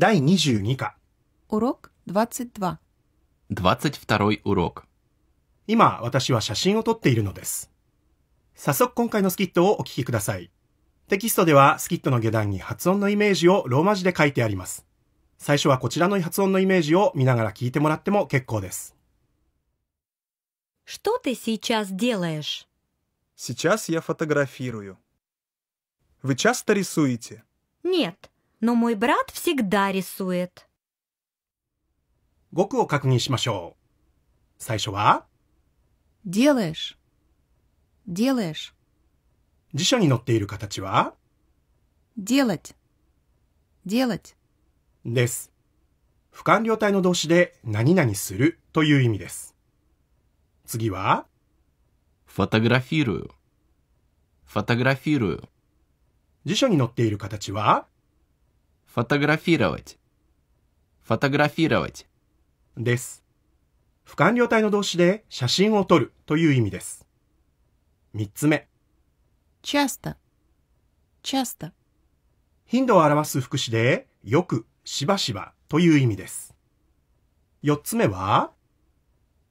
第22課。Урок 22. 22 урок. 今、私は写真を撮っているのです。早速今回のスキットをお聞きください。テキストではスキットの下段に発音のイメージをローマ字で書いてあります。最初はこちらの発音のイメージを見ながら聞いてもらっても結構です。Что ты сейчас делаешь? Сейчас я фотографирую. Вы часто рисуете? Нет, н 語句を確認しましょう。最初は辞書に載っている形はです。不完了体の動詞で何々するという意味です。次はフォトグラフィール、フォトグラフィール。辞書に載っている形は Фотографировать. Фотографировать. です。不完了体の動詞で写真を撮るという意味です。三つ目。часто, часто 頻度を表す副詞で、よく、しばしばという意味です。四つ目は、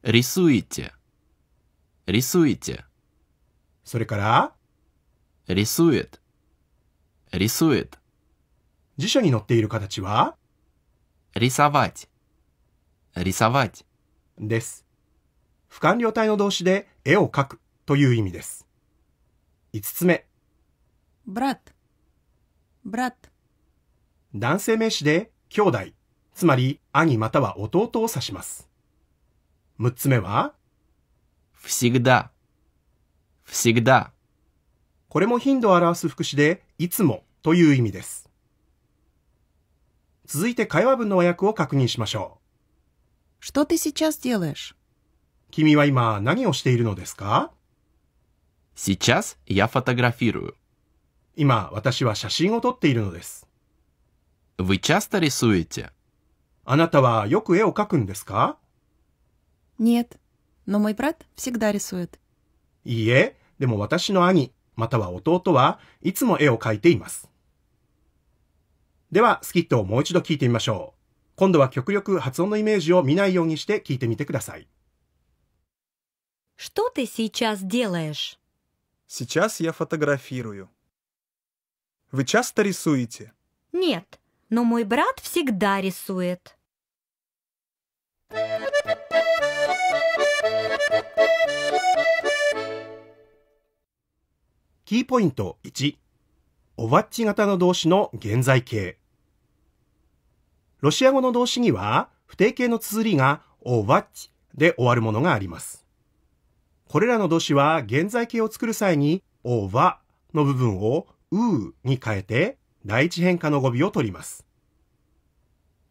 рисуйте, рисуйте それから、рисует, рисует 辞書に載っている形はリサバイチ、リサバイチです。不完了体の動詞で絵を描くという意味です。5つ目ブラッド、ブラッド。男性名詞で兄弟、つまり兄または弟を指します。6つ目は不思議だ、不思議だ。これも頻度を表す副詞でいつもという意味です。続いて会話文の和訳を確認しましょう。君は今何をしているのですか я 今私は写真を撮っているのです。Вы часто рисуете? あなたはよく絵を描くんですか Нет, но мой брат всегда рисует. いいえ、でも私の兄、または弟はいつも絵を描いています。では、スキットをもう一度聞いてみましょう。今度は極力発音のイメージを見ないようにして聞いてみてください。Что ты сейчас делаешь? Сейчас я фотографирую. Вы часто рисуете? Нет, но мой брат всегда рисует. キーポイント1おバっち型の動詞の現在形。ロシア語の動詞には、不定形の綴りがおバっちで終わるものがあります。これらの動詞は、現在形を作る際に、おばの部分をうに変えて、第一変化の語尾を取ります。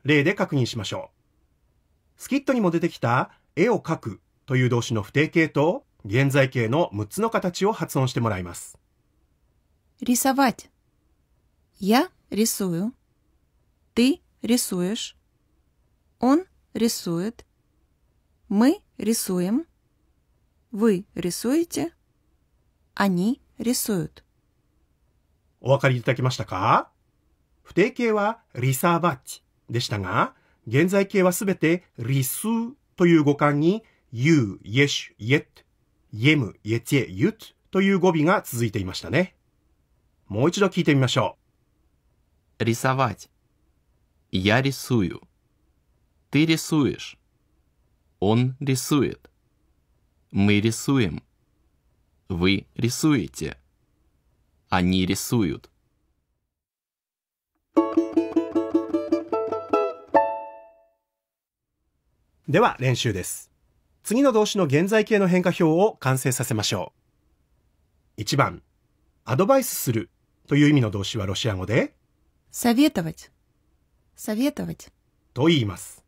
例で確認しましょう。スキットにも出てきた、絵を描くという動詞の不定形と、現在形の6つの形を発音してもらいます。リサバイト。Я рисую. Ты рисуешь. Он рисует. Мы рисуем. Вы рисуете. Они рисуют. お分かりいただけましたか不定形はリサーバッチでしたが、現在形はすべてリスという語感に you, y e s yet, yem, yet, yut という語尾が続いていましたね。もう一度聞いてみましょう。Рисовать. Я рисую. Ты рисуешь. Он рисует. Мы рисуем. Вы рисуете. Они рисуют. では練習です。次の動詞の現在形の変化表を完成させましょう。1番、アドバイスするという意味の動詞はロシア語で、советовать, советовать と言います。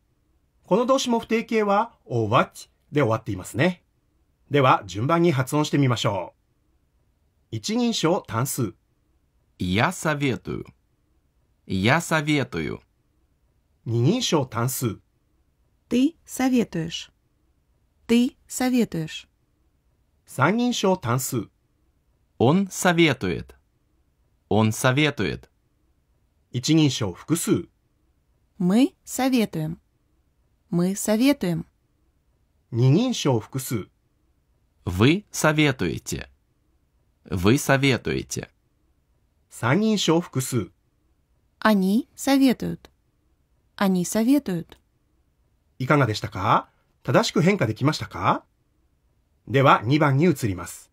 この動詞も不定形は ovat で終わっていますね。では、順番に発音してみましょう。一人称単数。Я советую. Я советую. 二人称単数。Ты советуешь. Ты советуешь. 三人称単数。Он советует. Он советует. 一人称複数。Мы советуем. Мы советуем. 二人称複数。Вы советуете. Вы советуете. 三人称複数。Они советуют. Они советуют. いかがでしたか正しく変化できましたかでは2番に移ります。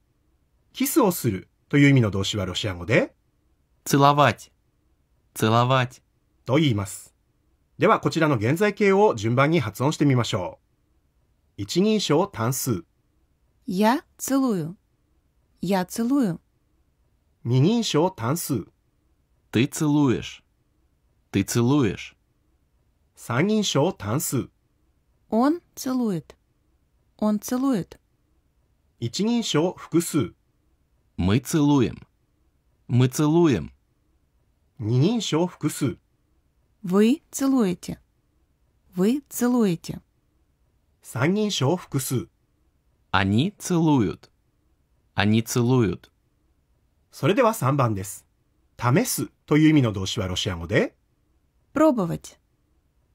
キスをするという意味の動詞はロシア語で、つらわち целовать と言います。ではこちらの現在形を順番に発音してみましょう。一人称単数。я целую. я целую. 二人称単数。ты целуешь. ты целуешь. 三人称単数。он целует. он целует. 一人称複数。мы целуем. мы целуем. 二人称複数。Вы целуете. Вы целуете. 三人称複数。Они целуют. Они целуют. それでは3番です。試すという意味の動詞はロシア語で пробовать,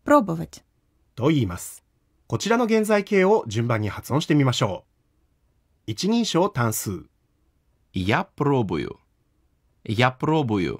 пробовать と言います。こちらの現在形を順番に発音してみましょう。一人称単数。Я пробую. Я пробую.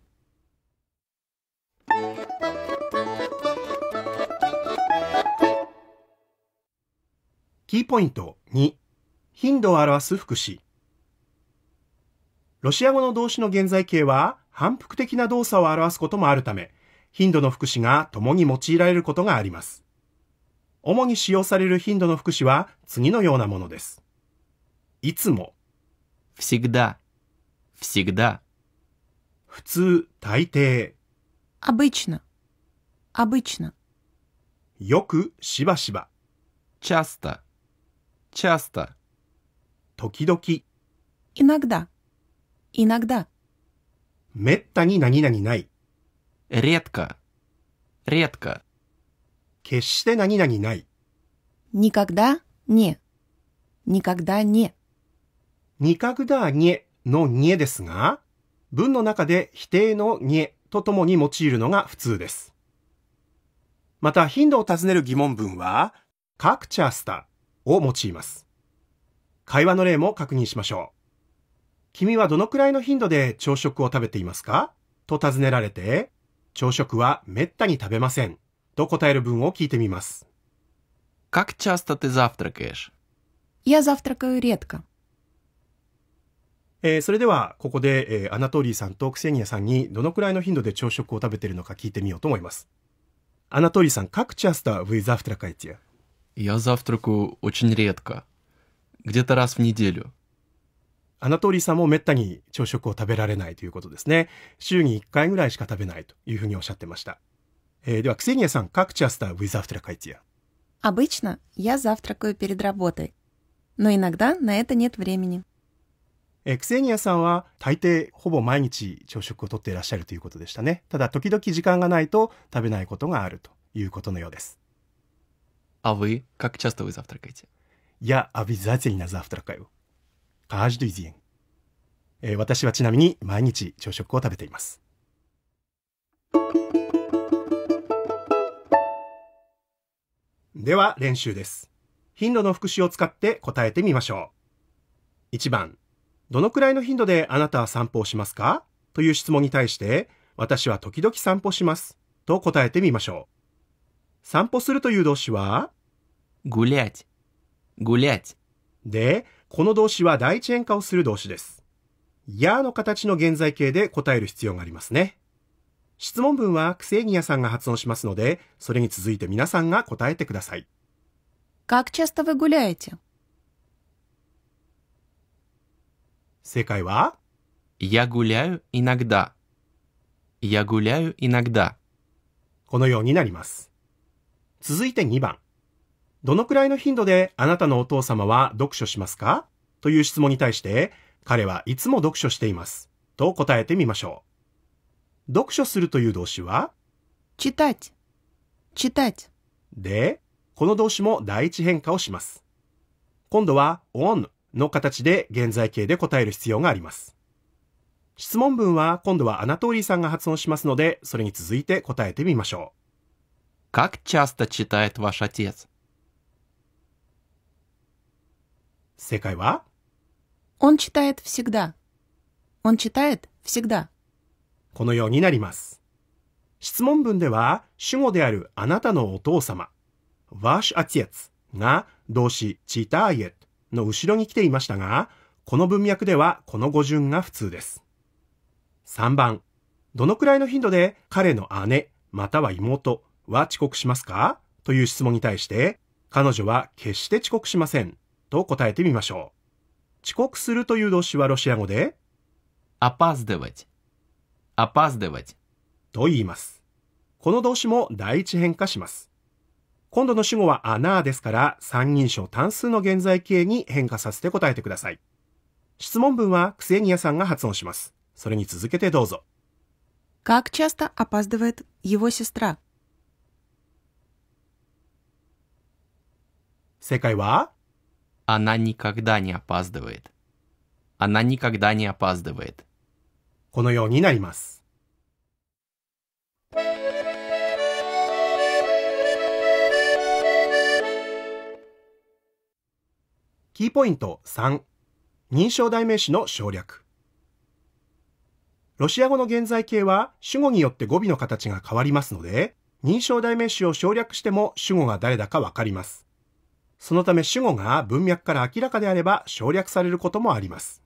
キーポイント2、頻度を表す副詞。ロシア語の動詞の現在形は反復的な動作を表すこともあるため、頻度の副詞が共に用いられることがあります。主に使用される頻度の副詞は次のようなものです。いつも。всегда, всегда 普通、大抵。обычно, обычно よく、しばしば。часто, Часто. 時々。Иногда. Иногда. めったに何々ない。Редко. Редко. 決して何々ない。Никогда не. Никогда не. にかくだにえのにえですが、文の中で否定のにえとともに用いるのが普通です。また頻度を尋ねる疑問文は、各チャスタ、を用います。会話の例も確認しましょう。君はどのくらいの頻度で朝食を食べていますかと尋ねられて、朝食はめったに食べませんと答える文を聞いてみます。Как часто ты завтракаешь? Я завтракаю редко. えー、それではここで、えー、アナトーリーさんとクセニアさんにどのくらいの頻度で朝食を食べているのか聞いてみようと思います。アナトーリーさん、как часто вы завтракаете? Я завтракаю очень редко, где-то раз в неделю. アナトリーさんもめったに朝食を食べられないということですね。週に1回ぐらいしか食べないというふうにおっしゃってました。えー、では、クセニアさん、как часто вы завтракаете? Обычно я завтракаю перед работой, но иногда на это нет времени. えー、クセニアさんは大抵ほぼ毎日朝食をとっていらっしゃるということでしたね。ただ、時々時間がないと食べないことがあるということのようです。А вы? Как часто вы завтракаете? Я обязательно завтракаю. Каждый день. え私はちなみに毎日朝食を食べています。では練習です。頻度の副詞を使って答えてみましょう。1番、どのくらいの頻度であなたは散歩をしますかという質問に対して、私は時々散歩しますと答えてみましょう。散歩するという動詞は、で、この動詞は第一演化をする動詞です。やーの形の現在形で答える必要がありますね。質問文はクセイニアさんが発音しますので、それに続いて皆さんが答えてください。正解は Я гуляю иногда. Я гуляю иногда. このようになります。続いて2番。どのくらいの頻度であなたのお父様は読書しますかという質問に対して、彼はいつも読書しています。と答えてみましょう。読書するという動詞は、で、この動詞も第一変化をします。今度は on の形で現在形で答える必要があります。質問文は今度はアナトーリーさんが発音しますので、それに続いて答えてみましょう。Как часто читает ваш отец? 正解は Он читает всегда. Он читает всегда. このようになります。質問文では主語であるあなたのお父様、ваш отец が動詞 читает の後ろに来ていましたが、この文脈ではこの語順が普通です。3番、どのくらいの頻度で彼の姉または妹は遅刻しますかという質問に対して、彼女は決して遅刻しませんと答えてみましょう。遅刻するという動詞はロシア語で、アパ а з д ы в а т ь о п と言います。この動詞も第一変化します。今度の主語はアナーですから三人称単数の現在形に変化させて答えてください。質問文はクセニアさんが発音します。それに続けてどうぞ。Как часто опаздывает его сестра? 正解は Она никогда не опаздывает. Она никогда не опаздывает. このようになります。キーポイント3認証代名詞の省略ロシア語の現在形は主語によって語尾の形が変わりますので認証代名詞を省略しても主語が誰だかわかりますそのため主語が文脈から明らかであれば省略されることもあります。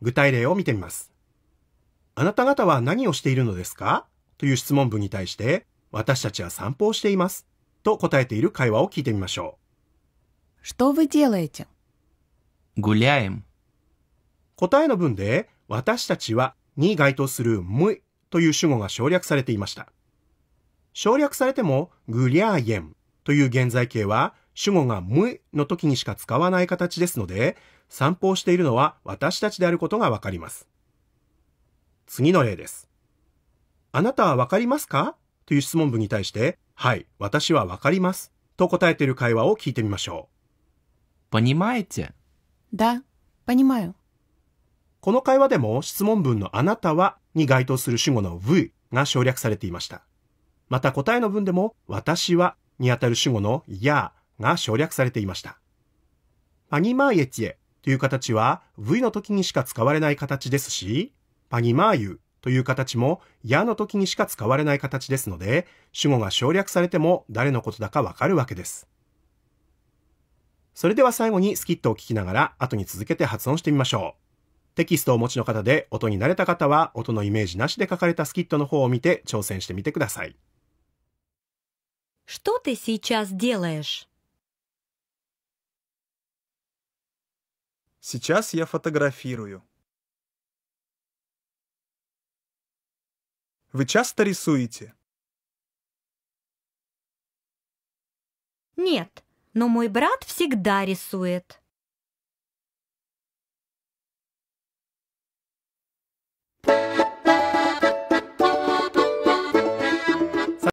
具体例を見てみます。あなた方は何をしているのですかという質問文に対して、私たちは散歩をしています。と答えている会話を聞いてみましょう。Что вы делаете? гуляем。答えの文で、私たちはに該当するむという主語が省略されていました。省略されても、グリャーエンという現在形は主語が無の時にしか使わない形ですので、散歩をしているのは私たちであることがわかります。次の例です。あなたはわかりますかという質問文に対して、はい、私はわかります。と答えている会話を聞いてみましょう。понимаете? Да, понимаю. この会話でも質問文のあなたはに該当する主語の V が省略されていました。また答えの文でも私はにあたる主語のやが省略されていました。パニマーエチエという形は V の時にしか使われない形ですし、パニマーユという形もやの時にしか使われない形ですので、主語が省略されても誰のことだかわかるわけです。それでは最後にスキットを聞きながら後に続けて発音してみましょう。テキストをお持ちの方で音に慣れた方は音のイメージなしで書かれたスキットの方を見て挑戦してみてください。Что ты сейчас делаешь? Сейчас я фотографирую. Вы часто рисуете? Нет, но мой брат всегда рисует.